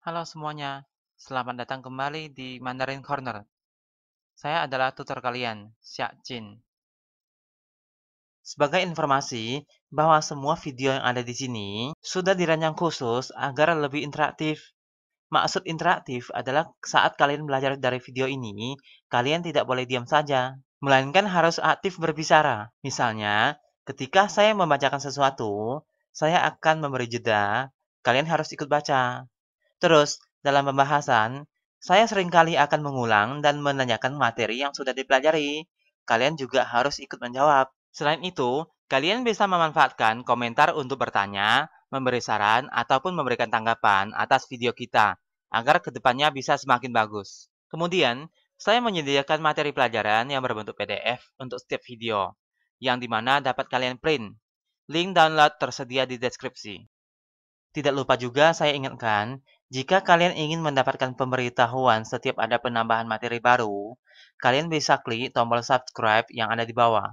Halo semuanya, selamat datang kembali di Mandarin Corner. Saya adalah tutor kalian, Xia Jin. Sebagai informasi, bahwa semua video yang ada di sini sudah dirancang khusus agar lebih interaktif. Maksud interaktif adalah saat kalian belajar dari video ini, kalian tidak boleh diam saja, melainkan harus aktif berbicara. Misalnya, ketika saya membacakan sesuatu, saya akan memberi jeda, kalian harus ikut baca. Terus, dalam pembahasan, saya seringkali akan mengulang dan menanyakan materi yang sudah dipelajari. Kalian juga harus ikut menjawab. Selain itu, kalian bisa memanfaatkan komentar untuk bertanya, memberi saran, ataupun memberikan tanggapan atas video kita agar kedepannya bisa semakin bagus. Kemudian, saya menyediakan materi pelajaran yang berbentuk PDF untuk setiap video, yang dimana dapat kalian print. Link download tersedia di deskripsi. Tidak lupa juga saya ingatkan jika kalian ingin mendapatkan pemberitahuan setiap ada penambahan materi baru, kalian bisa klik tombol subscribe yang ada di bawah.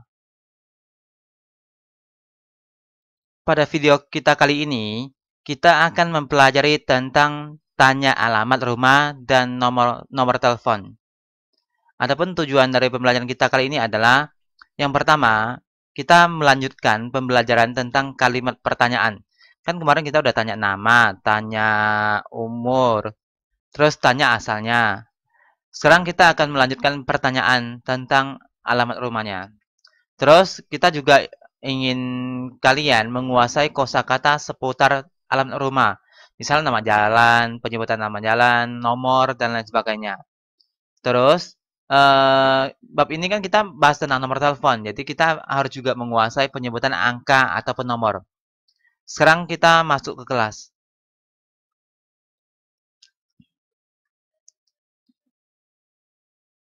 Pada video kita kali ini, kita akan mempelajari tentang tanya alamat rumah dan nomor nomor telepon. Adapun tujuan dari pembelajaran kita kali ini adalah yang pertama, kita melanjutkan pembelajaran tentang kalimat pertanyaan. Kan kemarin kita udah tanya nama, tanya umur, terus tanya asalnya. Sekarang kita akan melanjutkan pertanyaan tentang alamat rumahnya. Terus kita juga ingin kalian menguasai kosakata seputar alamat rumah. Misalnya nama jalan, penyebutan nama jalan, nomor, dan lain sebagainya. Terus, eh, bab ini kan kita bahas tentang nomor telepon. Jadi kita harus juga menguasai penyebutan angka ataupun nomor. Sekarang kita masuk ke kelas.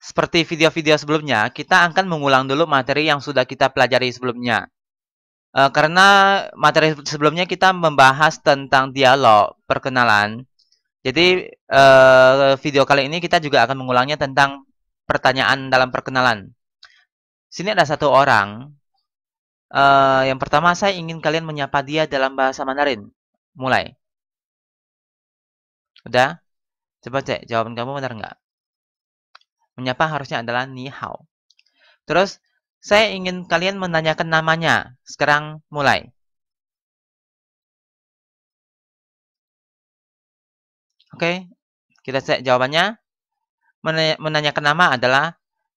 Seperti video-video sebelumnya, kita akan mengulang dulu materi yang sudah kita pelajari sebelumnya. E, karena materi sebelumnya kita membahas tentang dialog, perkenalan. Jadi e, video kali ini kita juga akan mengulangnya tentang pertanyaan dalam perkenalan. Sini ada satu orang, Uh, yang pertama, saya ingin kalian menyapa dia dalam bahasa Mandarin. Mulai. Udah? Coba cek, jawaban kamu benar nggak? Menyapa harusnya adalah ni hao. Terus, saya ingin kalian menanyakan namanya. Sekarang mulai. Oke, kita cek jawabannya. Menanyakan nama adalah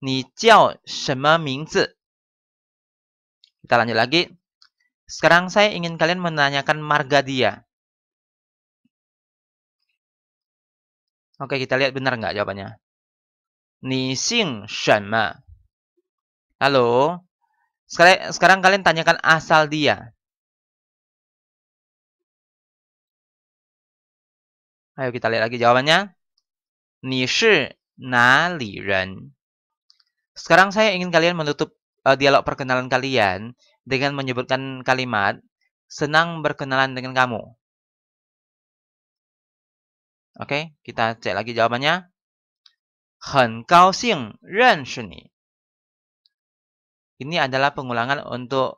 Ni jiao shenme mingzi? Kita lanjut lagi. Sekarang saya ingin kalian menanyakan marga dia. Oke, kita lihat benar nggak jawabannya. Ni xing Ma. Lalu, sekarang, sekarang kalian tanyakan asal dia. Ayo kita lihat lagi jawabannya. Ni shi na li ren. Sekarang saya ingin kalian menutup uh, dialog perkenalan kalian dengan menyebutkan kalimat senang berkenalan dengan kamu. Oke, okay, kita cek lagi jawabannya. 很高兴认识你. Ini adalah pengulangan untuk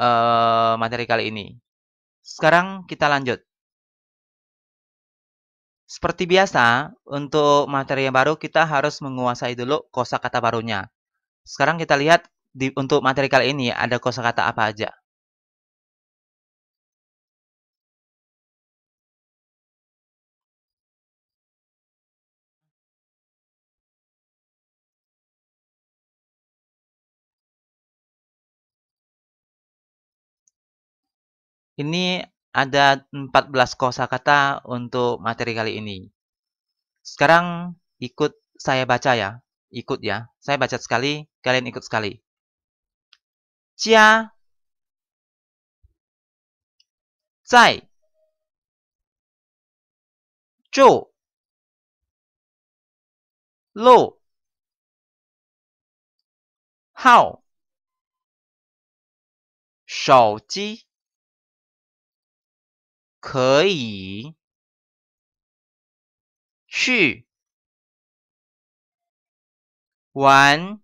uh, materi kali ini. Sekarang kita lanjut. Seperti biasa, untuk materi yang baru kita harus menguasai dulu kosakata barunya. Sekarang kita lihat di, untuk materi kali ini ada kosakata apa aja? Ini ada 14 kosakata untuk materi kali ini. Sekarang ikut saya baca ya, ikut ya. Saya baca sekali, kalian ikut sekali. 家在周六号手机可以去玩。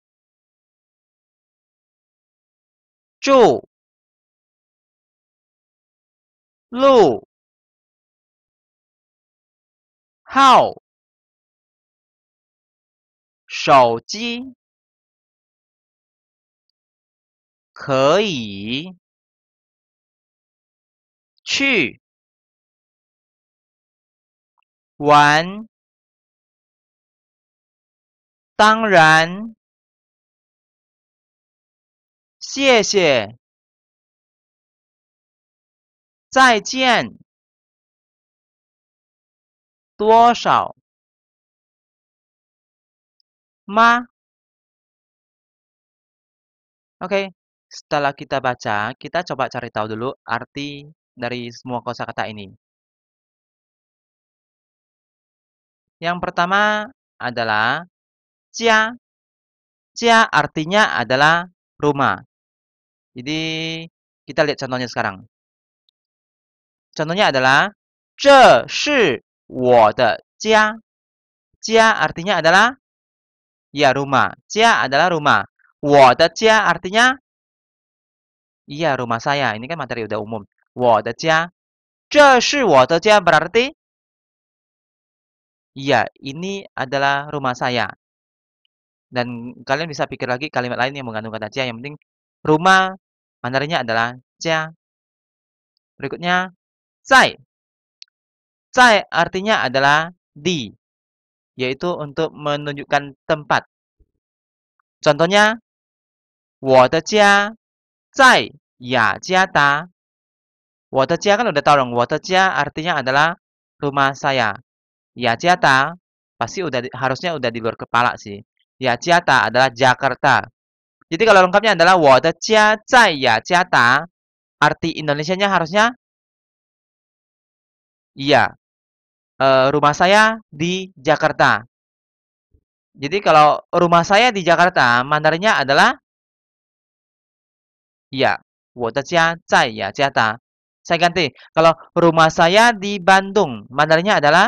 住、陆号、手机可以去玩，当然。谢谢，再见，多少？ma. Oke, kita baca, kita coba cari tahu dulu arti dari semua kosakata ini. Yang pertama adalah cia. Cia artinya adalah rumah. Jadi kita lihat contohnya sekarang. Contohnya adalah "这是我的家". shi wo de jia. Jia artinya adalah ya rumah. Jia adalah rumah. Wo de artinya ya rumah saya. Ini kan materi udah umum. Wo de berarti ya ini adalah rumah saya dan kalian bisa pikir lagi kalimat lain yang mengandung kata cia yang penting rumah Mandarinnya adalah jia. Berikutnya zai. Zai artinya adalah di, yaitu untuk menunjukkan tempat. Contohnya, 我的家在雅加达.我的家 kan udah tahu dong, 我的家 artinya adalah rumah saya. Yajiata pasti udah harusnya udah di luar kepala sih. Yajiata adalah Jakarta. Jadi kalau lengkapnya adalah Wada Jia Zai Ya Jia Ta. Arti Indonesianya harusnya Iya. E, rumah saya di Jakarta. Jadi kalau rumah saya di Jakarta, Mandarinya adalah Iya. Wada Jia Ya Jia Saya ganti. Kalau rumah saya di Bandung, Mandarinya adalah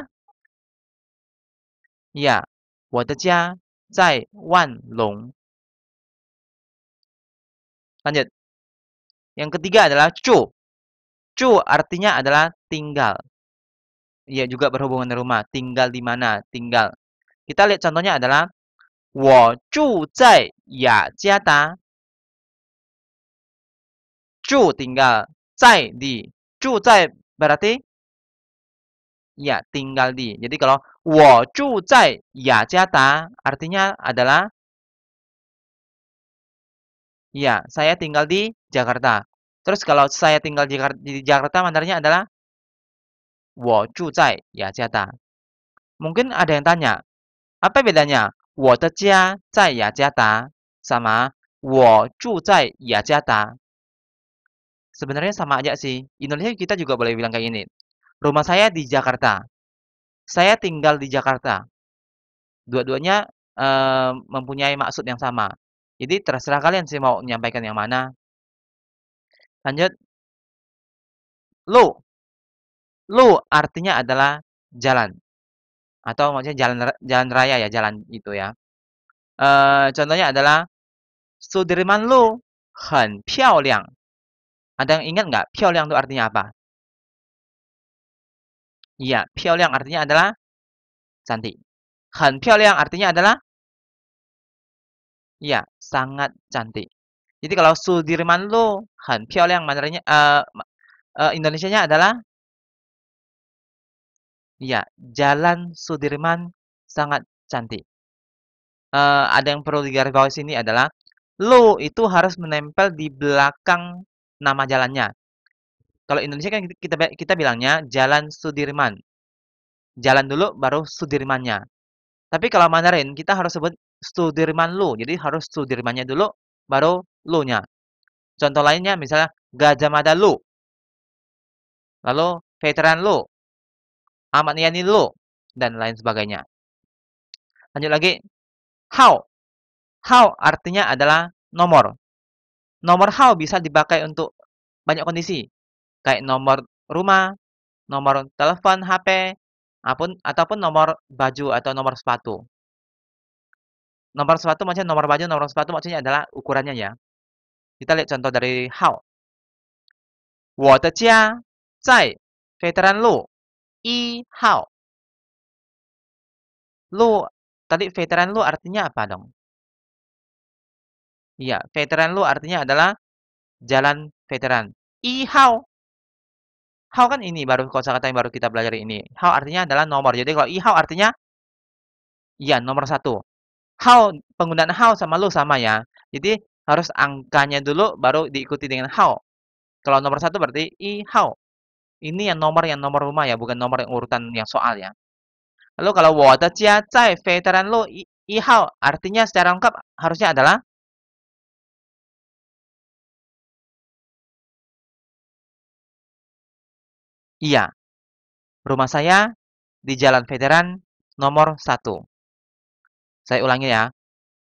Iya. Wada Jia Zai Long. Lanjut. Yang ketiga adalah cu. Cu artinya adalah tinggal. ya juga berhubungan dengan rumah. Tinggal di mana? Tinggal. Kita lihat contohnya adalah ya Cu tinggal, Zai di. Cu zai berarti ya tinggal di. Jadi kalau 我住在雅加达 ya artinya adalah Iya, saya tinggal di Jakarta. Terus kalau saya tinggal di Jakarta, di Jakarta Mandarinnya adalah 我住在雅加达. Mungkin ada yang tanya, apa bedanya 我的家在雅加达 sama 我住在雅加达? Sebenarnya sama aja sih. Indonesia kita juga boleh bilang kayak ini. Rumah saya di Jakarta. Saya tinggal di Jakarta. Dua-duanya uh, mempunyai maksud yang sama. Jadi terserah kalian sih mau menyampaikan yang mana. Lanjut. Lu. Lu artinya adalah jalan. Atau maksudnya jalan jalan raya ya, jalan itu ya. E, contohnya adalah Sudirman Lu Hen Piao Liang. Ada yang ingat nggak? Piao Liang itu artinya apa? Iya, Piao Liang artinya adalah cantik. Hen Piao Liang artinya adalah Ya, sangat cantik. Jadi kalau Sudirman lo, han piao yang Mandarinnya uh, eh, uh, eh, nya adalah ya, Jalan Sudirman sangat cantik. Uh, ada yang perlu digarisbawahi sini adalah lo itu harus menempel di belakang nama jalannya. Kalau Indonesia kan kita kita bilangnya Jalan Sudirman. Jalan dulu baru Sudirmannya. Tapi kalau Mandarin kita harus sebut Sudirman Lu. Jadi harus Sudirmannya dulu, baru Lu-nya. Contoh lainnya misalnya Gajah Mada Lu. Lalu Veteran Lu. Ahmad Yani Lu. Dan lain sebagainya. Lanjut lagi. How. How artinya adalah nomor. Nomor how bisa dipakai untuk banyak kondisi. Kayak nomor rumah, nomor telepon HP, apun, ataupun nomor baju atau nomor sepatu. Nomor sepatu maksudnya nomor baju, nomor sepatu maksudnya adalah ukurannya ya. Kita lihat contoh dari how veteran lu i how lu tadi veteran lu artinya apa dong? Iya, veteran lu artinya adalah jalan veteran. I how how kan ini baru kosakata yang baru kita pelajari ini. how artinya adalah nomor. Jadi kalau i e how artinya iya nomor satu how penggunaan how sama lo sama ya. Jadi harus angkanya dulu baru diikuti dengan how. Kalau nomor satu berarti i how. Ini yang nomor yang nomor rumah ya, bukan nomor yang urutan yang soal ya. Lalu kalau water cia cai veteran lo i, i how artinya secara lengkap harusnya adalah Iya. Rumah saya di Jalan Veteran nomor satu. Saya ulangi ya.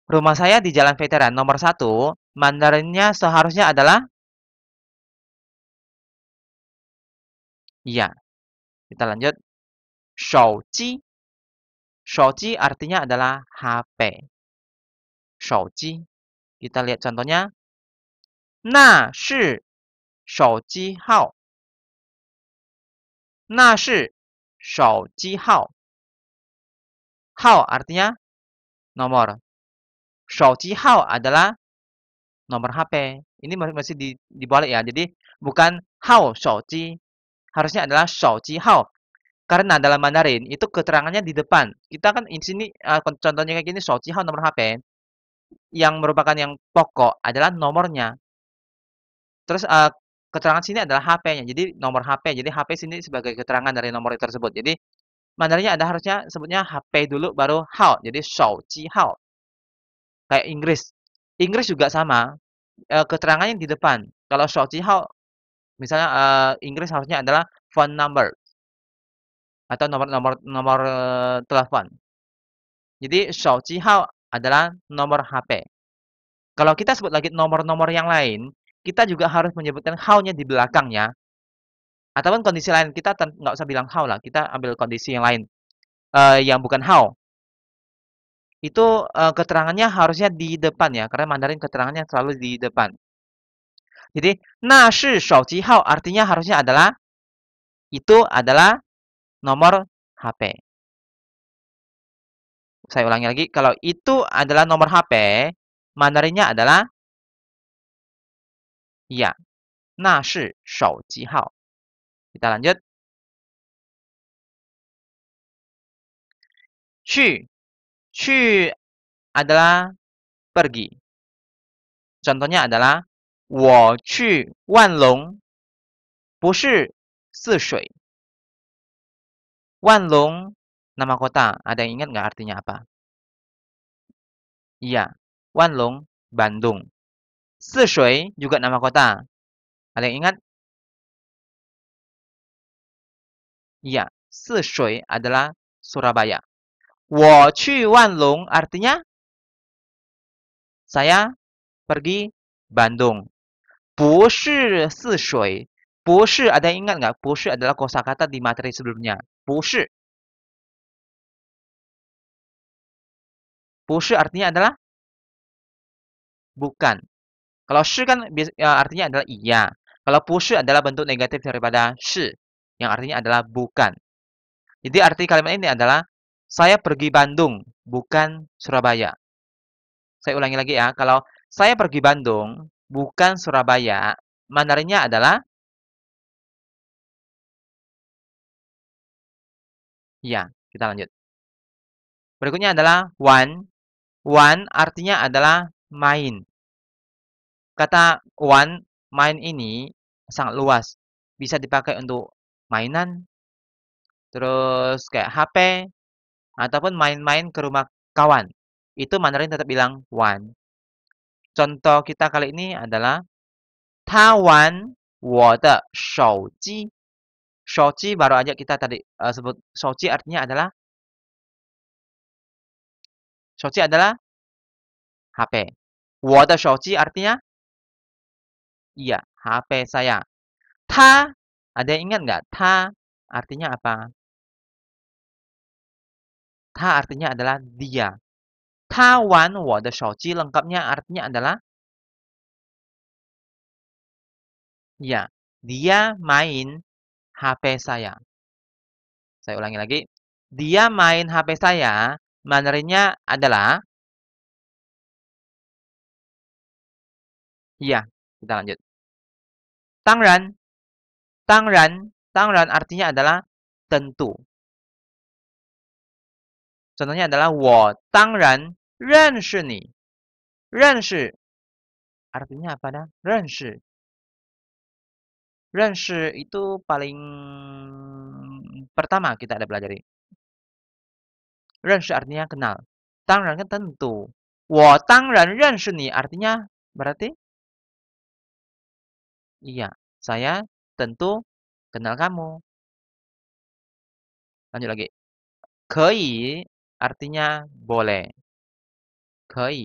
Rumah saya di Jalan Veteran nomor 1, Mandarinnya seharusnya adalah Iya. Kita lanjut. Shouji. Shouji artinya adalah HP. Shouji. Kita lihat contohnya. Na shi. Shouji hao. Na shi. Shouji hao. Hao artinya nomor. Shouji hao adalah nomor HP. Ini masih di, dibalik ya. Jadi bukan hao shouji. Harusnya adalah shouji hao. Karena dalam Mandarin itu keterangannya di depan. Kita kan di sini eh, contohnya kayak gini shouji hao nomor HP. Yang merupakan yang pokok adalah nomornya. Terus uh, keterangan sini adalah HP-nya. Jadi nomor HP. Jadi HP sini sebagai keterangan dari nomor tersebut. Jadi Mandarinnya ada harusnya sebutnya HP dulu baru how Jadi show ji how Kayak Inggris. Inggris juga sama. E, keterangannya di depan. Kalau show ji how misalnya e, Inggris harusnya adalah phone number atau nomor nomor nomor eh, telepon. Jadi show ji how adalah nomor HP. Kalau kita sebut lagi nomor-nomor yang lain, kita juga harus menyebutkan how-nya di belakangnya Ataupun kondisi lain kita nggak usah bilang how lah, kita ambil kondisi yang lain uh, yang bukan how. Itu uh, keterangannya harusnya di depan ya, karena Mandarin keterangannya selalu di depan. Jadi, nah how artinya harusnya adalah itu adalah nomor HP. Saya ulangi lagi, kalau itu adalah nomor HP, Mandarinnya adalah ya. Nah shi how kita lanjut. Qu. Qu adalah pergi. Contohnya adalah Wanlong nama kota. Ada yang ingat nggak artinya apa? Iya, Wanlong, Bandung. Sishui juga nama kota. Ada yang ingat? Iya, sesuai adalah Surabaya. Wo qu Wanlong artinya saya pergi Bandung. Bu Shi Bu Shi ada yang ingat nggak? Bu Shi adalah kosakata di materi sebelumnya. Bu Shi. Bu Shi artinya adalah bukan. Kalau shi kan ya, artinya adalah iya. Kalau shi adalah bentuk negatif daripada shi yang artinya adalah bukan. Jadi arti kalimat ini adalah saya pergi Bandung, bukan Surabaya. Saya ulangi lagi ya, kalau saya pergi Bandung, bukan Surabaya, mandarinya adalah Ya, kita lanjut. Berikutnya adalah one. One artinya adalah main. Kata one, main ini sangat luas. Bisa dipakai untuk mainan, terus kayak HP, ataupun main-main ke rumah kawan. Itu Mandarin tetap bilang wan. Contoh kita kali ini adalah tawan wo de shouji. Shouji baru aja kita tadi uh, sebut shouji artinya adalah shouji adalah HP. Wo de shouji artinya iya, HP saya. Ta ada yang ingat nggak? ta? artinya apa? Ta artinya adalah dia. Tawan wan wo de shouji lengkapnya artinya adalah ya, dia main HP saya. Saya ulangi lagi. Dia main HP saya, mandarinnya adalah ya kita lanjut. Tangran, Tangran, tangran artinya adalah tentu. Contohnya adalah 我当然认识你。认识 artinya apa dah? 认识.认识 itu paling pertama kita ada pelajari. 认识 artinya kenal. 当然 kan tentu. 我当然认识你 artinya berarti Iya, saya tentu kenal kamu. Lanjut lagi. Kei artinya boleh. Kei.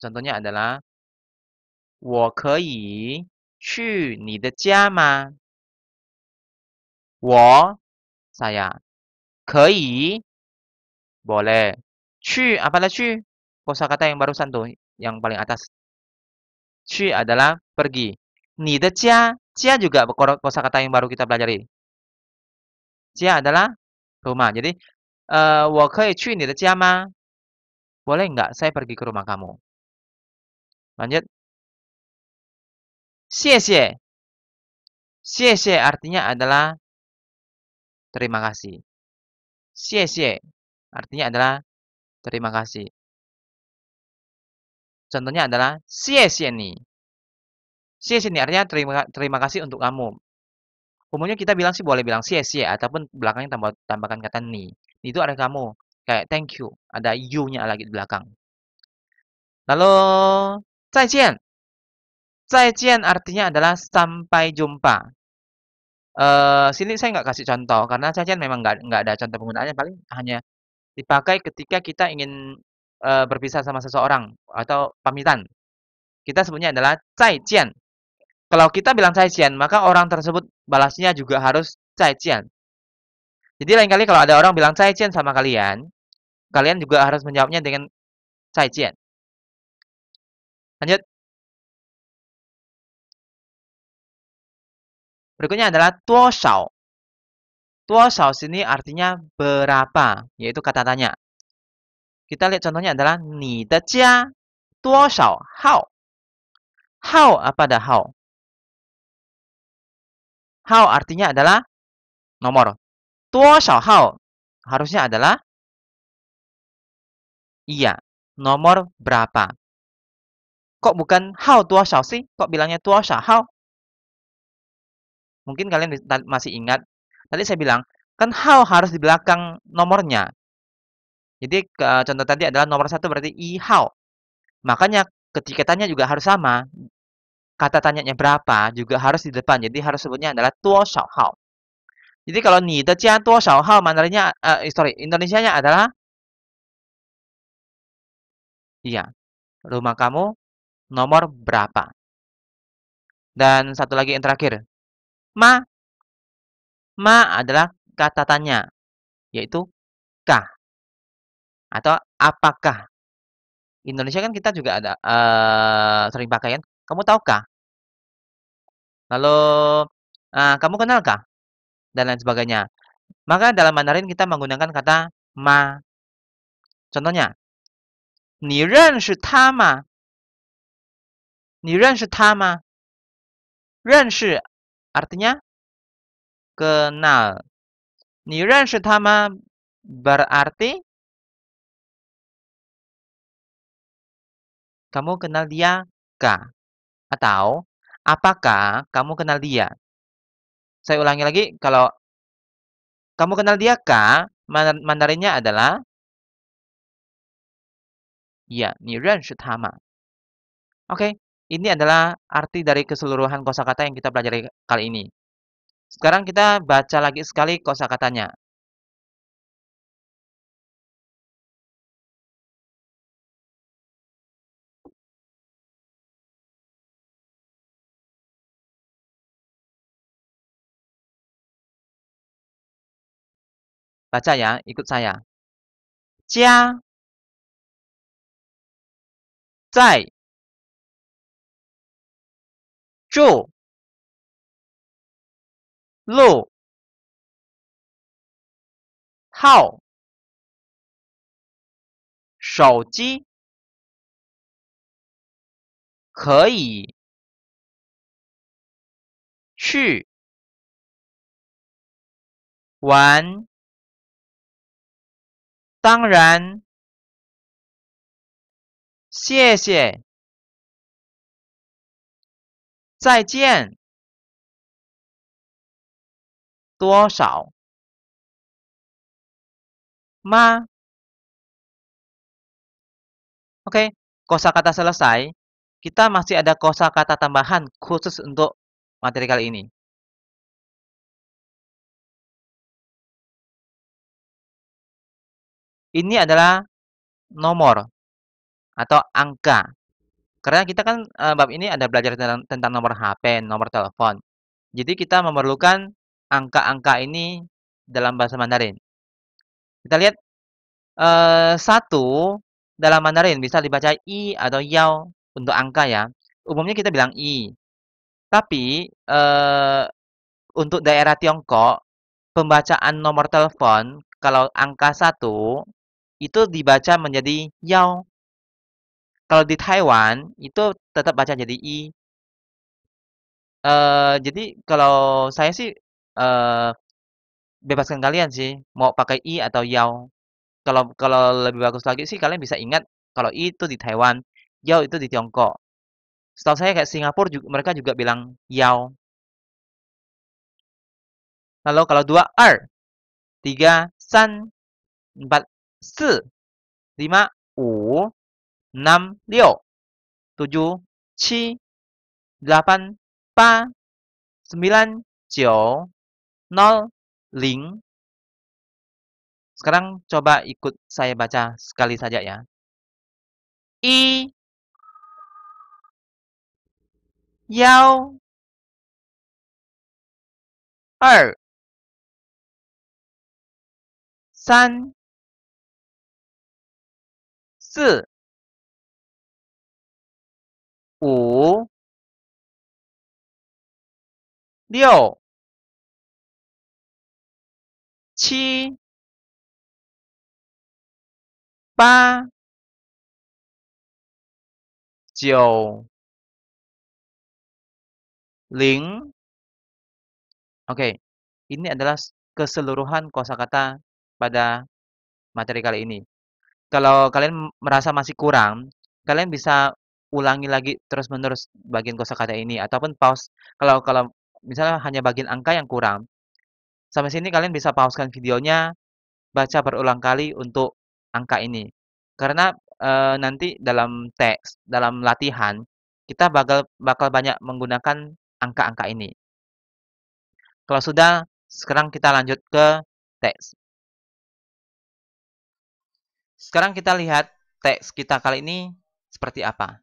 Contohnya adalah 我 saya 可以 boleh 去 apalah 去 kosakata yang barusan tuh yang paling atas 去 adalah pergi 你的家 Cia juga kosa kata yang baru kita pelajari. Cia adalah rumah. Jadi, uh, Boleh nggak saya pergi ke rumah kamu? Lanjut. xie artinya adalah terima kasih. xie artinya adalah terima kasih. Contohnya adalah ni. Si seniornya terima, terima kasih untuk kamu. Umumnya kita bilang sih boleh bilang si si ataupun belakangnya tambah, tambahkan kata ni. Itu ada kamu. Kayak thank you. Ada you-nya lagi di belakang. Lalu, zaijian. Zaijian artinya adalah sampai jumpa. Uh, sini saya nggak kasih contoh karena zaijian memang nggak nggak ada contoh penggunaannya paling hanya dipakai ketika kita ingin uh, berpisah sama seseorang atau pamitan kita sebutnya adalah zaijian. Kalau kita bilang cacian, maka orang tersebut balasnya juga harus cacian. Jadi lain kali kalau ada orang bilang cacian sama kalian, kalian juga harus menjawabnya dengan cacian. Lanjut. Berikutnya adalah tuo shao. Tuo shao sini artinya berapa, yaitu kata tanya. Kita lihat contohnya adalah ni de jia tuo shao hao. Hao apa dah hao? How artinya adalah nomor. Tuo shao how harusnya adalah iya, nomor berapa. Kok bukan how tuo shao sih? Kok bilangnya tuo shao how? Mungkin kalian masih ingat. Tadi saya bilang, kan how harus di belakang nomornya. Jadi contoh tadi adalah nomor satu berarti i how. Makanya ketiketannya juga harus sama kata tanyanya berapa juga harus di depan. Jadi harus sebutnya adalah tuo shao hao. Jadi kalau ni de jia tuo shao hao mandarinya, uh, eh, sorry, Indonesianya adalah iya. Rumah kamu nomor berapa? Dan satu lagi yang terakhir. Ma ma adalah kata tanya yaitu kah atau apakah Indonesia kan kita juga ada uh, sering pakai kan kamu tahukah? Lalu, uh, ah, kamu kenalkah? Dan lain sebagainya. Maka dalam Mandarin kita menggunakan kata ma. Contohnya, shi artinya kenal. 你认识他吗 berarti kamu kenal dia kah? Atau, "Apakah kamu kenal dia?" Saya ulangi lagi, kalau "Kamu kenal dia, kah mandarinya Mandarinnya adalah iya, "你认识他吗?" Oke, ini adalah arti dari keseluruhan kosakata yang kita pelajari kali ini. Sekarang kita baca lagi sekali kosakatanya. 把赞扬一个赞扬，加在住路套手机可以去玩。当然，谢谢，再见，多少？ma. Oke, kosakata selesai. Kita masih ada kata tambahan khusus untuk materi kali ini. ini adalah nomor atau angka. Karena kita kan e, bab ini ada belajar tentang, tentang nomor HP, nomor telepon. Jadi kita memerlukan angka-angka ini dalam bahasa Mandarin. Kita lihat e, satu dalam Mandarin bisa dibaca i atau yao untuk angka ya. Umumnya kita bilang i. Tapi e, untuk daerah Tiongkok pembacaan nomor telepon kalau angka satu itu dibaca menjadi yao. Kalau di Taiwan itu tetap baca jadi i. Uh, jadi kalau saya sih uh, bebaskan kalian sih mau pakai i atau yao. Kalau kalau lebih bagus lagi sih kalian bisa ingat kalau i itu di Taiwan, yao itu di Tiongkok. Setahu saya kayak Singapura juga, mereka juga bilang yao. Lalu kalau dua r, tiga san, empat 四、lima、五、enam、六、tujuh、七、delapan、八、sembilan、九、nol、ling. Sekarang coba ikut saya baca sekali saja ya. I Yao Er San 스, ini adalah keseluruhan kosakata pada materi kali ini kalau kalian merasa masih kurang, kalian bisa ulangi lagi terus-menerus bagian kosakata ini ataupun pause. Kalau kalau misalnya hanya bagian angka yang kurang, sampai sini kalian bisa pausekan videonya, baca berulang kali untuk angka ini. Karena e, nanti dalam teks, dalam latihan, kita bakal bakal banyak menggunakan angka-angka ini. Kalau sudah, sekarang kita lanjut ke teks. Sekarang kita lihat teks kita kali ini seperti apa.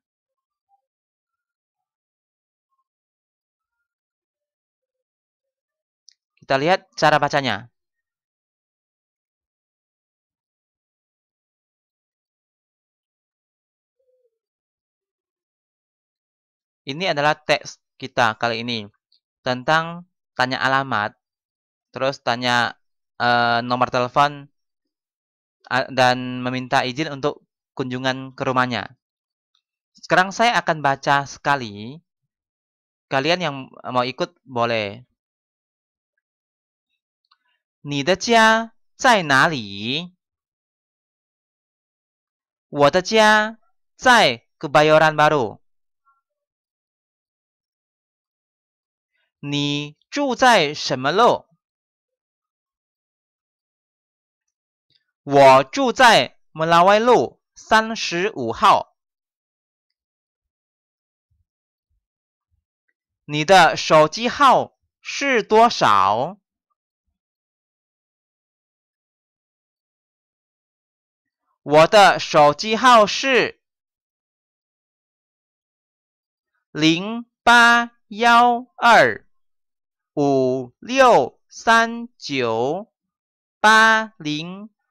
Kita lihat cara bacanya. Ini adalah teks kita kali ini tentang tanya alamat, terus tanya e, nomor telepon dan meminta izin untuk kunjungan ke rumahnya. Sekarang saya akan baca sekali. Kalian yang mau ikut boleh. zai Kebayoran baru. Baru。你住在什么楼？我住在木兰外路三十五号。你的手机号是多少？我的手机号是零八幺二五六三九八零。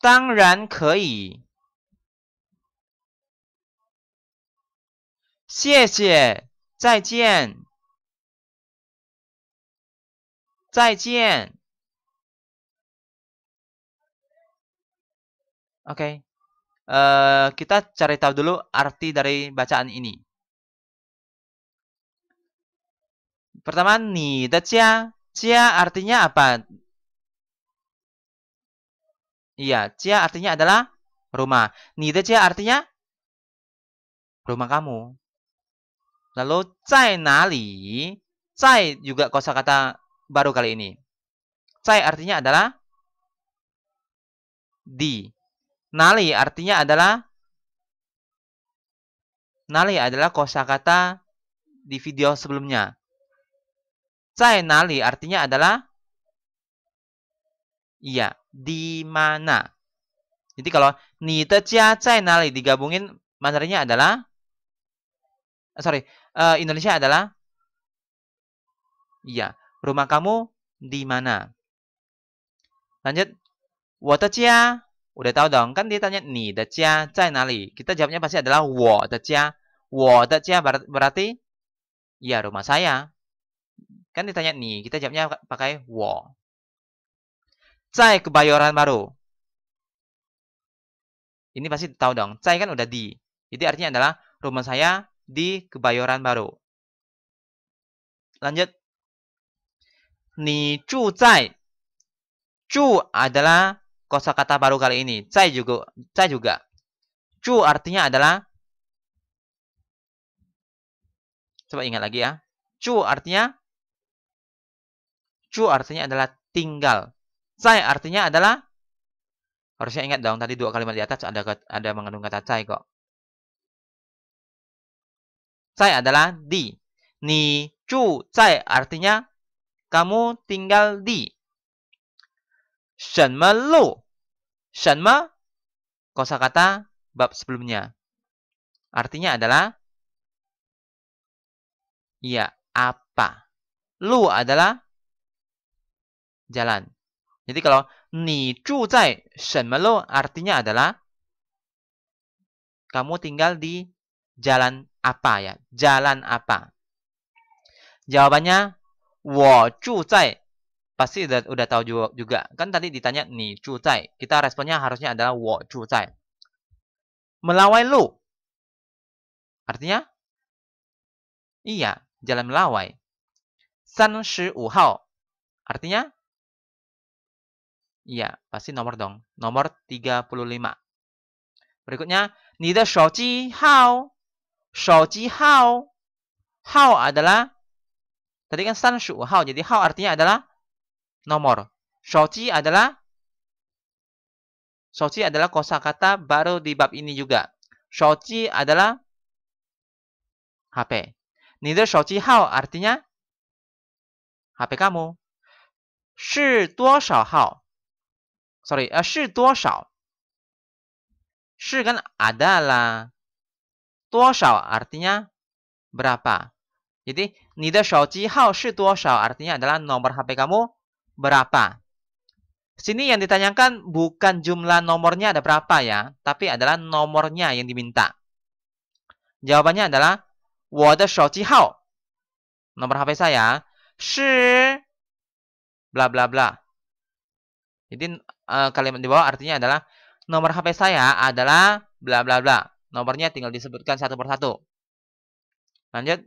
当然可以。谢谢，再见，再见。Oke, okay. kita cari tahu dulu arti dari bacaan ini. Pertama, artinya apa? Iya, Cia artinya adalah rumah. Nida Cia artinya rumah kamu. Lalu cai nali, cai juga kosakata baru kali ini. Cai artinya adalah di. Nali artinya adalah Nali adalah kosakata di video sebelumnya. Cai nali artinya adalah iya di mana. Jadi kalau ni de jia zai nali digabungin Mandarinnya adalah eh, sorry, uh, Indonesia adalah iya, rumah kamu di mana? Lanjut. Wo de jia. Udah tahu dong, kan dia tanya ni de jia zai nali. Kita jawabnya pasti adalah wo de jia. Wo de jia berarti iya, rumah saya. Kan ditanya ni, kita jawabnya pakai wo. Cai kebayoran baru. Ini pasti tahu dong. Cai kan udah di. Jadi artinya adalah rumah saya di kebayoran baru. Lanjut. Ni cu cai. Cu adalah kosakata baru kali ini. Cai juga. Cai juga. Cu artinya adalah. Coba ingat lagi ya. Cu artinya. Cu artinya adalah tinggal Cai artinya adalah harusnya ingat dong tadi dua kalimat di atas ada ada mengandung kata cai kok. Cai adalah di. Ni cu cai artinya kamu tinggal di. Shenme lu. Shenme kosakata bab sebelumnya. Artinya adalah ya apa. Lu adalah jalan. Jadi kalau ni zhu zai artinya adalah kamu tinggal di jalan apa ya? Jalan apa? Jawabannya wo zhu zai. Pasti udah, udah tahu juga, juga. Kan tadi ditanya ni zhu zai. Kita responnya harusnya adalah wo zhu zai. Melawai lu. Artinya iya, jalan melawai. 35 hao. Artinya Iya, pasti nomor dong. Nomor 35. Berikutnya, ni de shou Shou ji ji hao. hao. Hao adalah tadi kan san shu hao, jadi hao artinya adalah nomor. Shou ji adalah Shou ji adalah kosakata baru di bab ini juga. Shou ji adalah HP. Ni de shou ji hao artinya HP kamu. Shi duo shao hao sorry 呃是多少是跟 adalah 多少 artinya berapa jadi 你的手机号是多少 artinya adalah nomor HP kamu berapa sini yang ditanyakan bukan jumlah nomornya ada berapa ya tapi adalah nomornya yang diminta jawabannya adalah 我的手机号 nomor HP saya 是 bla bla bla jadi uh, kalimat di bawah artinya adalah nomor HP saya adalah bla bla bla. Nomornya tinggal disebutkan satu persatu. Lanjut.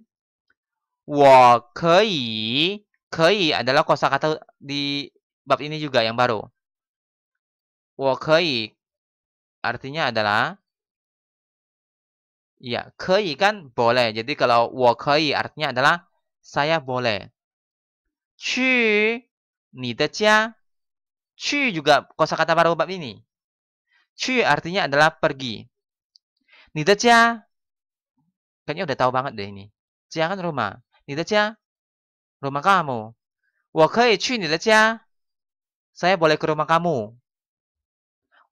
Wo kei. Kei adalah kosakata di bab ini juga yang baru. Wo kei artinya adalah ya, kei kan boleh. Jadi kalau wo kei artinya adalah saya boleh. Qu ni de jia Chu juga kosakata baru bab ini. Chu artinya adalah pergi. Nidaja kayaknya udah tahu banget deh ini. kan rumah. cia, rumah kamu. Wakei chu nidaja. Saya boleh ke rumah kamu.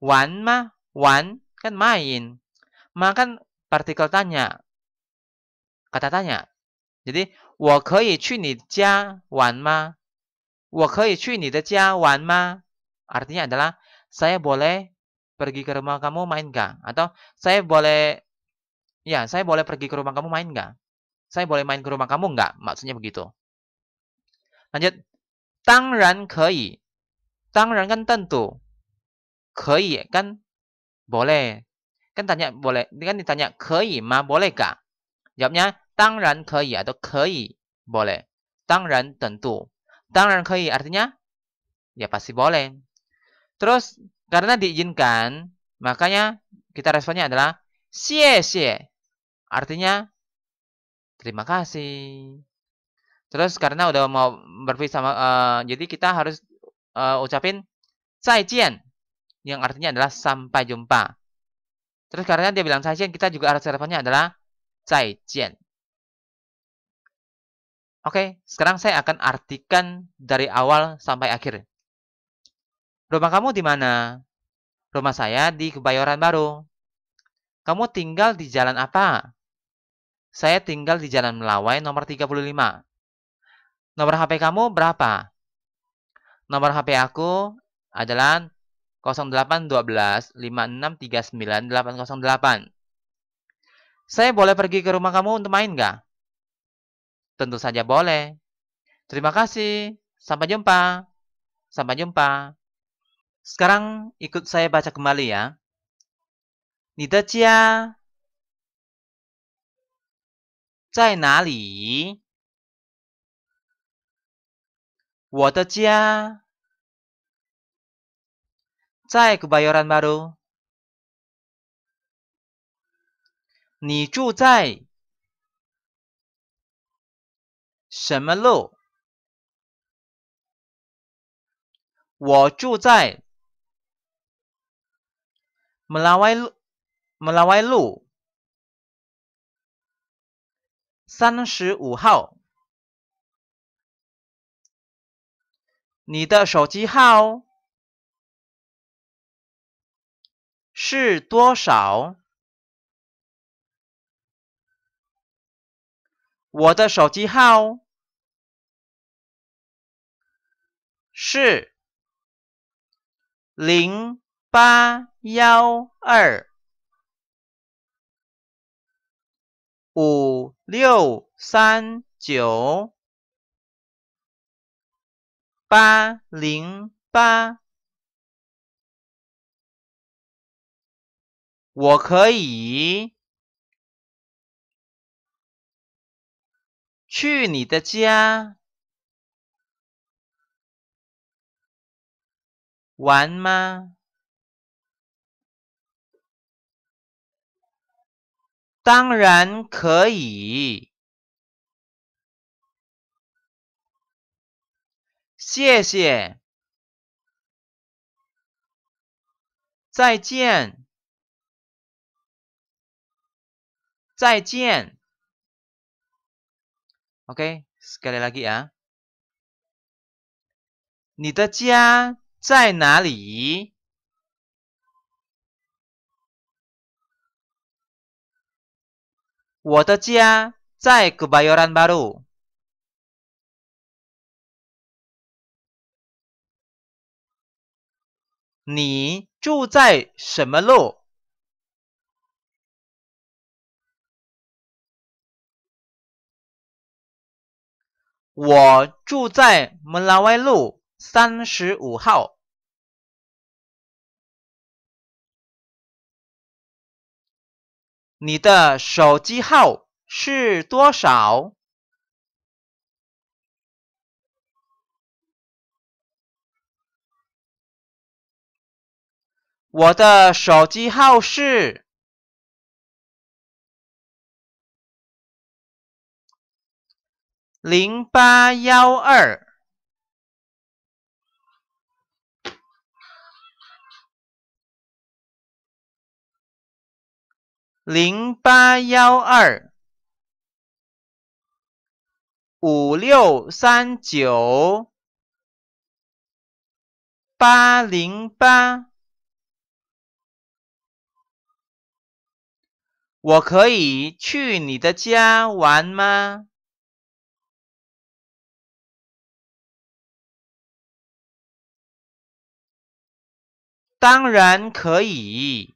Wan ma wan kan main. Ma kan partikel tanya. Kata tanya. Jadi, 我可以去你家玩吗?我可以去你的家玩吗? Artinya adalah saya boleh pergi ke rumah kamu main nggak? Atau saya boleh ya saya boleh pergi ke rumah kamu main nggak? Saya boleh main ke rumah kamu enggak? Maksudnya begitu. Lanjut. Tangran kei. Tangran kan tentu. Kei kan boleh. Kan tanya boleh. Kan ditanya kei ma boleh kak? Jawabnya tangran kei atau kei boleh. Tangran tentu. Tangran kei artinya ya pasti boleh. Terus karena diizinkan, makanya kita responnya adalah xie xie. Artinya terima kasih. Terus karena udah mau berpisah sama uh, jadi kita harus uh, ucapin zaijian yang artinya adalah sampai jumpa. Terus karena dia bilang zaijian, kita juga harus responnya adalah zaijian. Oke, sekarang saya akan artikan dari awal sampai akhir. Rumah kamu di mana? Rumah saya di Kebayoran Baru. Kamu tinggal di jalan apa? Saya tinggal di Jalan Melawai nomor 35. Nomor HP kamu berapa? Nomor HP aku adalah 0812 5639 808. Saya boleh pergi ke rumah kamu untuk main nggak? Tentu saja boleh. Terima kasih. Sampai jumpa. Sampai jumpa. Sekarang ikut saya baca kembali ya. Nidacia Zai nali? Wada jia Zai Kebayoran Baru. Ni zhu zai 我住在梅拉威路，梅拉威路三十五号。你的手机号是多少？我的手机号是零。八幺二五六三九八零八，我可以去你的家玩吗？当然可以，谢谢，再见，再见，OK，sekali lagi 啊，你的家在哪里？我的家在古巴亚兰巴路。你住在什么路？我住在孟拉威路三十五号。你的手机号是多少？我的手机号是零八幺二。零八幺二五六三九八零八，我可以去你的家玩吗？当然可以。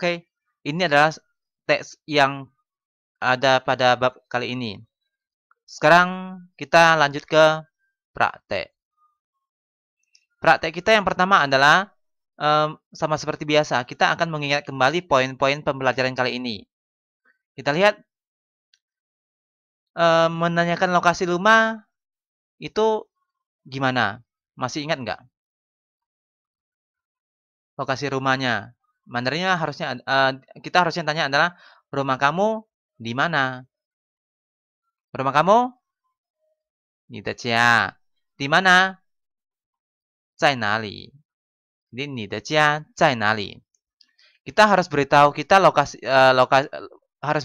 okay, ini adalah teks yang ada pada bab kali ini. Sekarang kita lanjut ke praktek. Praktek kita yang pertama adalah um, sama seperti biasa, kita akan mengingat kembali poin-poin pembelajaran kali ini. Kita lihat um, menanyakan lokasi rumah itu gimana? Masih ingat nggak? Lokasi rumahnya. Mandarinnya harusnya uh, kita harusnya tanya adalah rumah kamu di mana? Rumah kamu? jia. Di mana? Zai nali. Jadi jia zai nali. Kita harus beritahu kita lokasi uh, eh, lokasi uh, harus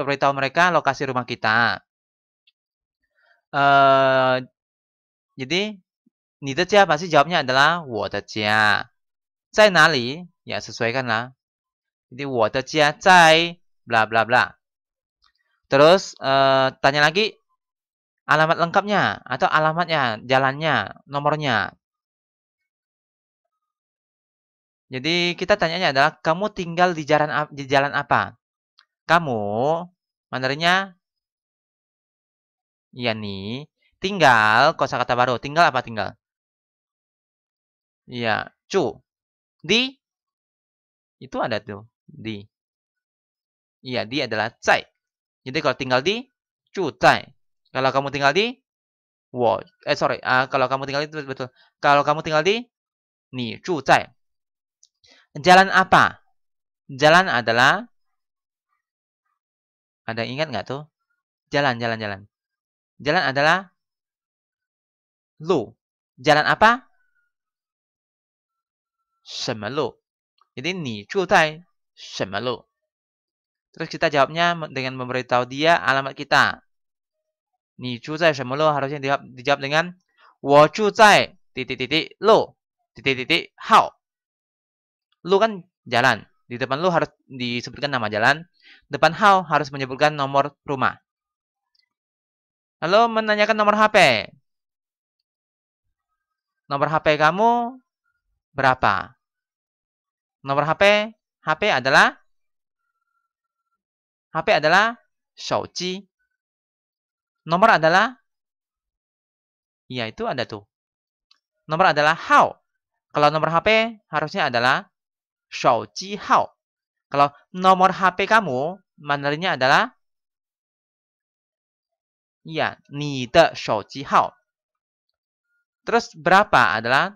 beritahu mereka lokasi rumah kita. Uh, jadi jia pasti jawabnya adalah wo de jia. Zai nali? Ya, sesuaikan lah Jadi, 我的家在 bla bla bla. Terus, uh, eh, tanya lagi alamat lengkapnya atau alamatnya, jalannya, nomornya. Jadi, kita tanyanya adalah kamu tinggal di jalan di jalan apa? Kamu Mandarinnya Iya nih. Tinggal kosakata baru. Tinggal apa tinggal? Iya, cu. Di itu ada tuh. Di. Iya, di adalah cai. Jadi kalau tinggal di cu cai. Kalau kamu tinggal di wo. Eh, sorry. Uh, kalau kamu tinggal di, betul, betul. Kalau kamu tinggal di ni cu cai. Jalan apa? Jalan adalah ada ingat nggak tuh? Jalan, jalan, jalan. Jalan adalah lu. Jalan apa? Semelu. Jadi ni cutai shenme lu? Terus kita jawabnya dengan memberitahu dia alamat kita. Ni cutai shenme lu? harusnya dijawab, dijawab dengan wo cutai titik titik lu titik titik how. Lu kan jalan. Di depan lu harus disebutkan nama jalan. Depan how harus menyebutkan nomor rumah. Lalu menanyakan nomor HP. Nomor HP kamu berapa? Nomor HP, HP adalah HP adalah Shouji. Nomor adalah Iya, itu ada tuh. Nomor adalah how. Kalau nomor HP harusnya adalah how. Kalau nomor HP kamu, Mandarinnya adalah Iya, how. Terus berapa adalah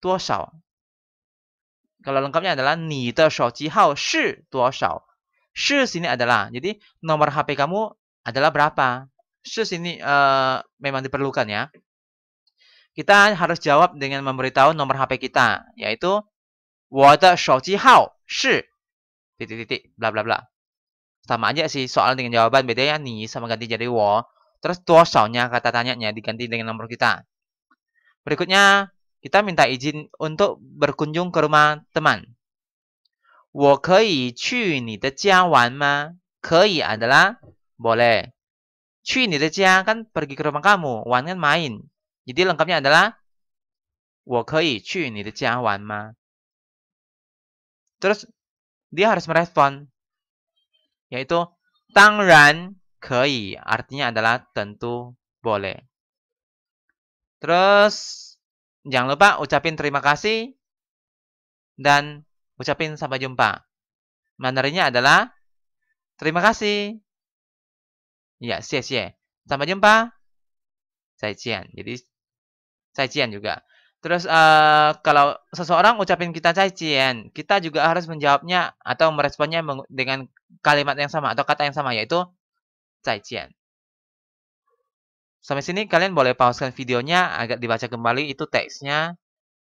多少. Kalau lengkapnya adalah ni de shou ji hao shi duo shao. Shi sini adalah. Jadi nomor HP kamu adalah berapa? Shi sini uh, memang diperlukan ya. Kita harus jawab dengan memberitahu nomor HP kita. Yaitu 我的手机号是 titik titik bla bla bla. Sama aja sih soal dengan jawaban bedanya ni sama ganti jadi wo. Terus tuo nya kata tanyanya diganti dengan nomor kita. Berikutnya kita minta izin untuk berkunjung ke rumah teman. 我可以去你的家玩吗？可以 adalah boleh. 去你的家 kan pergi ke rumah kamu, wan kan main. Jadi lengkapnya adalah 我可以去你的家玩吗? Terus dia harus merespon yaitu 当然可以 artinya adalah tentu boleh. Terus Jangan lupa ucapin terima kasih dan ucapin sampai jumpa. Mandarinya adalah terima kasih. Ya, xie xie. Sampai jumpa. Zaijian. Jadi zaijian juga. Terus uh, kalau seseorang ucapin kita cacian, kita juga harus menjawabnya atau meresponnya dengan kalimat yang sama atau kata yang sama yaitu cacian. Sampai sini kalian boleh pausekan videonya agar dibaca kembali itu teksnya.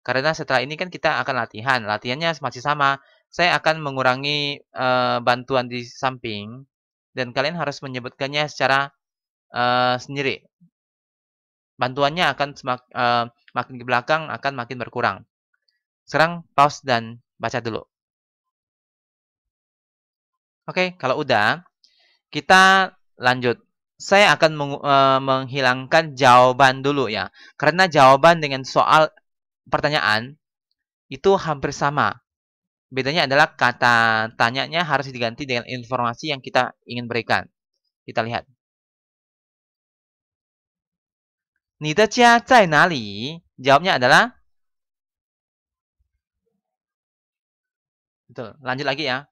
Karena setelah ini kan kita akan latihan. Latihannya masih sama. Saya akan mengurangi e, bantuan di samping. Dan kalian harus menyebutkannya secara e, sendiri. Bantuannya akan semak, e, makin ke belakang akan makin berkurang. Sekarang pause dan baca dulu. Oke, kalau udah, kita lanjut saya akan meng, uh, eh, menghilangkan jawaban dulu ya. Karena jawaban dengan soal pertanyaan itu hampir sama. Bedanya adalah kata tanyanya harus diganti dengan informasi yang kita ingin berikan. Kita lihat. 你的家在哪里? Jawabnya adalah Betul. Lanjut lagi ya.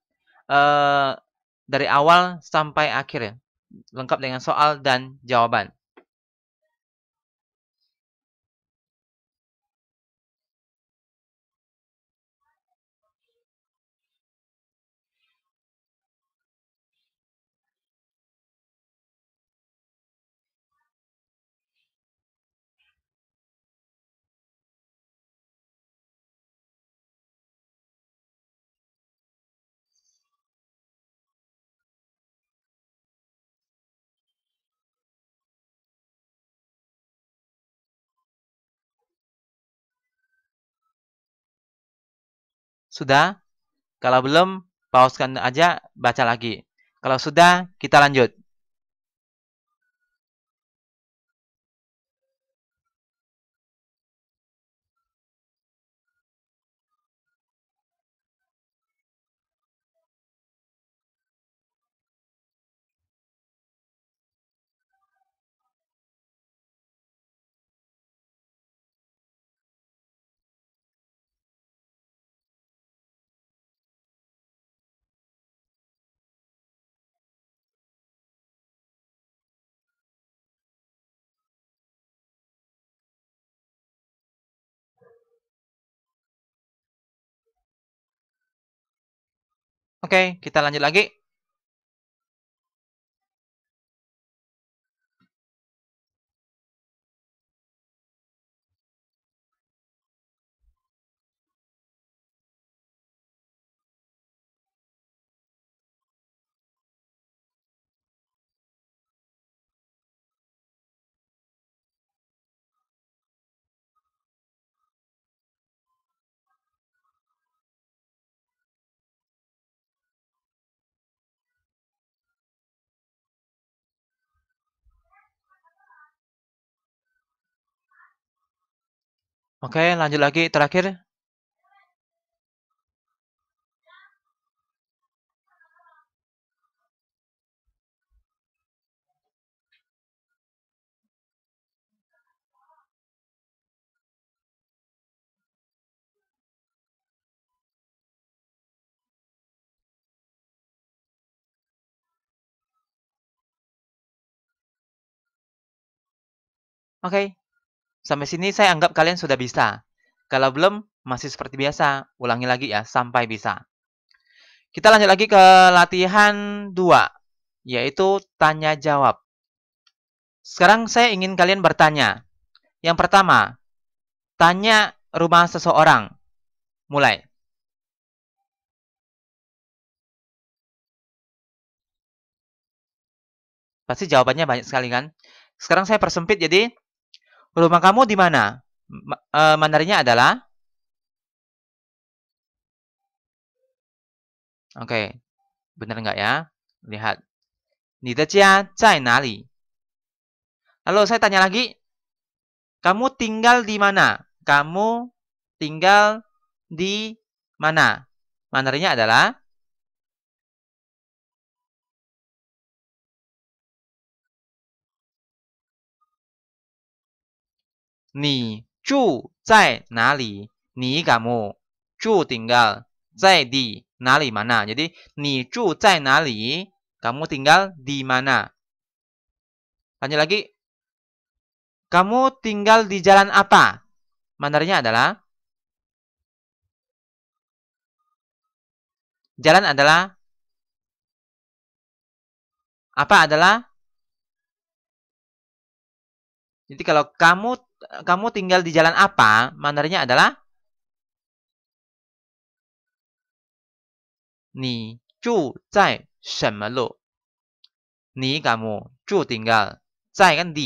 Uh, dari awal sampai akhir ya lengkap dengan soal dan jawaban. Sudah? Kalau belum, pausekan aja, baca lagi. Kalau sudah, kita lanjut. Oke, kita lanjut lagi. Oke, lanjut lagi terakhir. Oke, Sampai sini saya anggap kalian sudah bisa. Kalau belum, masih seperti biasa. Ulangi lagi ya, sampai bisa. Kita lanjut lagi ke latihan 2, yaitu tanya jawab. Sekarang saya ingin kalian bertanya. Yang pertama, tanya rumah seseorang. Mulai. Pasti jawabannya banyak sekali kan? Sekarang saya persempit jadi Rumah kamu di mana? E, mandarinya adalah? Oke, okay. benar nggak ya? Lihat. Ni de jia zai nali? Lalu saya tanya lagi, kamu tinggal di mana? Kamu tinggal di mana? Mandarinya adalah? 你住在哪里？你 kamu tinggal di Jadi kamu tinggal di lagi. Kamu tinggal di jalan apa? Mandarinya adalah Jalan adalah apa adalah Jadi kalau kamu kamu tinggal di jalan apa? Mandarinnya adalah Ni Chu Zai Shenme Lu. Ni kamu, Chu tinggal, Zai kan di,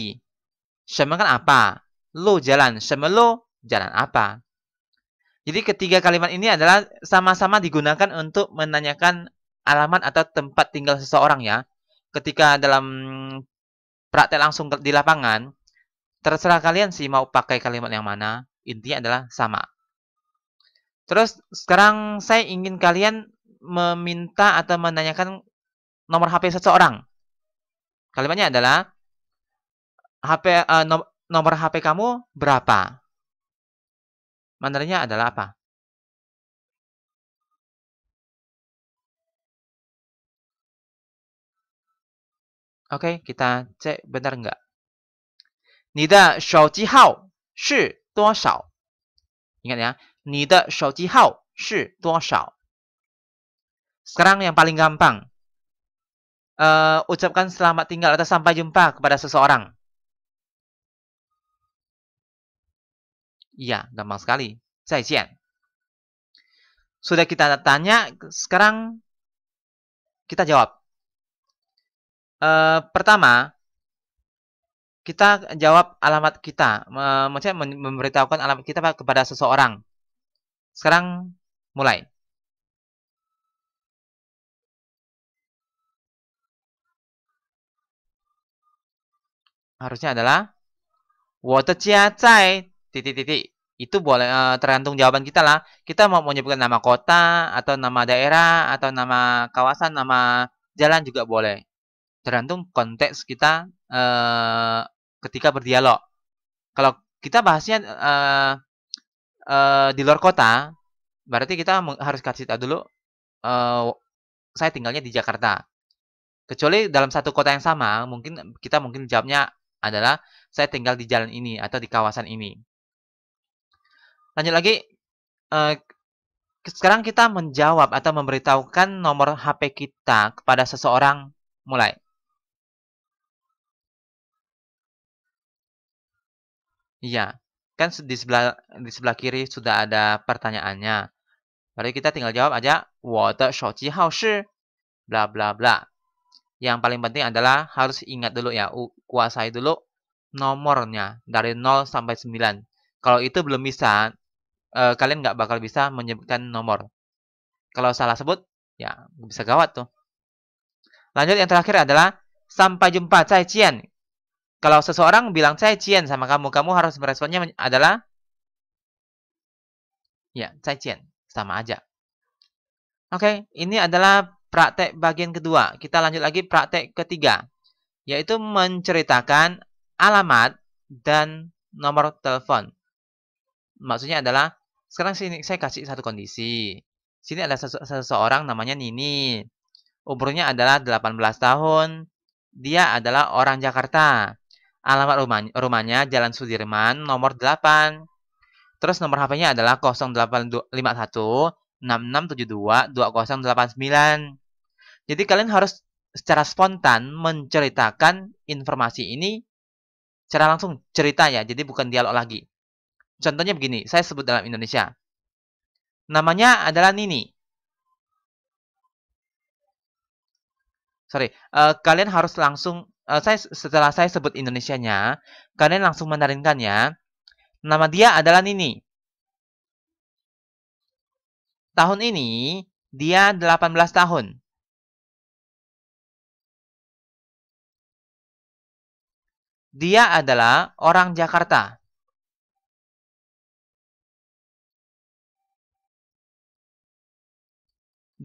Shenme kan apa? Lu jalan, Shenme Lu jalan apa? Jadi ketiga kalimat ini adalah sama-sama digunakan untuk menanyakan alamat atau tempat tinggal seseorang ya. Ketika dalam praktek langsung di lapangan, Terserah kalian sih mau pakai kalimat yang mana, intinya adalah sama. Terus sekarang saya ingin kalian meminta atau menanyakan nomor HP seseorang. Kalimatnya adalah HP uh, e, nomor HP kamu berapa? Mandarinya adalah apa? Oke, kita cek benar nggak. 你的手机号是多少？你看 ya, Sekarang yang paling gampang. ucapkan selamat tinggal atau sampai jumpa kepada seseorang. Iya, gampang sekali. cian. Sudah kita tanya, sekarang kita jawab. Uh, pertama, kita jawab alamat kita, maksudnya memberitahukan alamat kita kepada seseorang. Sekarang mulai. Harusnya adalah water cai titik-titik. Itu boleh uh, tergantung jawaban kita lah. Kita mau menyebutkan nama kota atau nama daerah atau nama kawasan, nama jalan juga boleh. Tergantung konteks kita uh, ketika berdialog. Kalau kita bahasnya uh, uh, di luar kota, berarti kita harus kasih tahu dulu uh, saya tinggalnya di Jakarta. Kecuali dalam satu kota yang sama, mungkin kita mungkin jawabnya adalah saya tinggal di jalan ini atau di kawasan ini. Lanjut lagi, uh, sekarang kita menjawab atau memberitahukan nomor HP kita kepada seseorang mulai. Iya, kan di sebelah di sebelah kiri sudah ada pertanyaannya. Mari kita tinggal jawab aja, 我的手机号是 bla bla bla. Yang paling penting adalah harus ingat dulu ya, kuasai dulu nomornya dari 0 sampai 9. Kalau itu belum bisa, eh, kalian nggak bakal bisa menyebutkan nomor. Kalau salah sebut, ya bisa gawat tuh. Lanjut yang terakhir adalah sampai jumpa, cai cian. Kalau seseorang bilang saya cian sama kamu, kamu harus meresponnya adalah ya, saya cian, sama aja. Oke, ini adalah praktek bagian kedua. Kita lanjut lagi praktek ketiga, yaitu menceritakan alamat dan nomor telepon. Maksudnya adalah sekarang sini saya kasih satu kondisi. Sini ada seseorang namanya Nini. Umurnya adalah 18 tahun. Dia adalah orang Jakarta. Alamat rumahnya, rumahnya Jalan Sudirman nomor 8. Terus nomor HP-nya adalah 0851 6672 2089. Jadi kalian harus secara spontan menceritakan informasi ini secara langsung cerita ya, jadi bukan dialog lagi. Contohnya begini, saya sebut dalam Indonesia. Namanya adalah Nini. Sorry, uh, kalian harus langsung Eh, saya setelah saya sebut Indonesianya, kalian langsung menaringkannya. Nama dia adalah Nini. Tahun ini dia 18 tahun. Dia adalah orang Jakarta.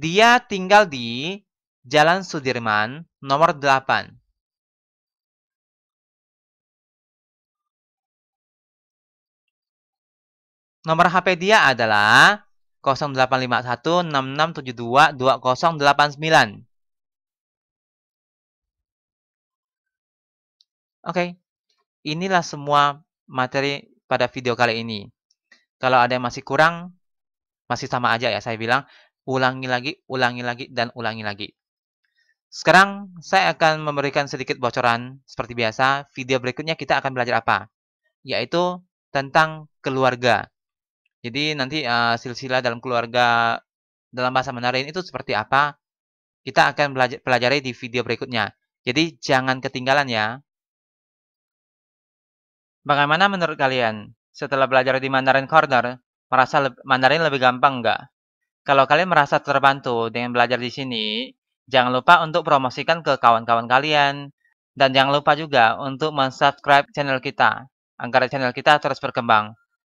Dia tinggal di Jalan Sudirman nomor 8. Nomor HP dia adalah 085166722089. Oke, inilah semua materi pada video kali ini. Kalau ada yang masih kurang, masih sama aja ya saya bilang. Ulangi lagi, ulangi lagi, dan ulangi lagi. Sekarang saya akan memberikan sedikit bocoran. Seperti biasa, video berikutnya kita akan belajar apa? Yaitu tentang keluarga. Jadi nanti uh, silsilah dalam keluarga dalam bahasa Mandarin itu seperti apa? Kita akan belajar, pelajari di video berikutnya. Jadi jangan ketinggalan ya. Bagaimana menurut kalian? Setelah belajar di Mandarin Corner, merasa le Mandarin lebih gampang nggak? Kalau kalian merasa terbantu dengan belajar di sini, jangan lupa untuk promosikan ke kawan-kawan kalian. Dan jangan lupa juga untuk mensubscribe channel kita, agar channel kita terus berkembang.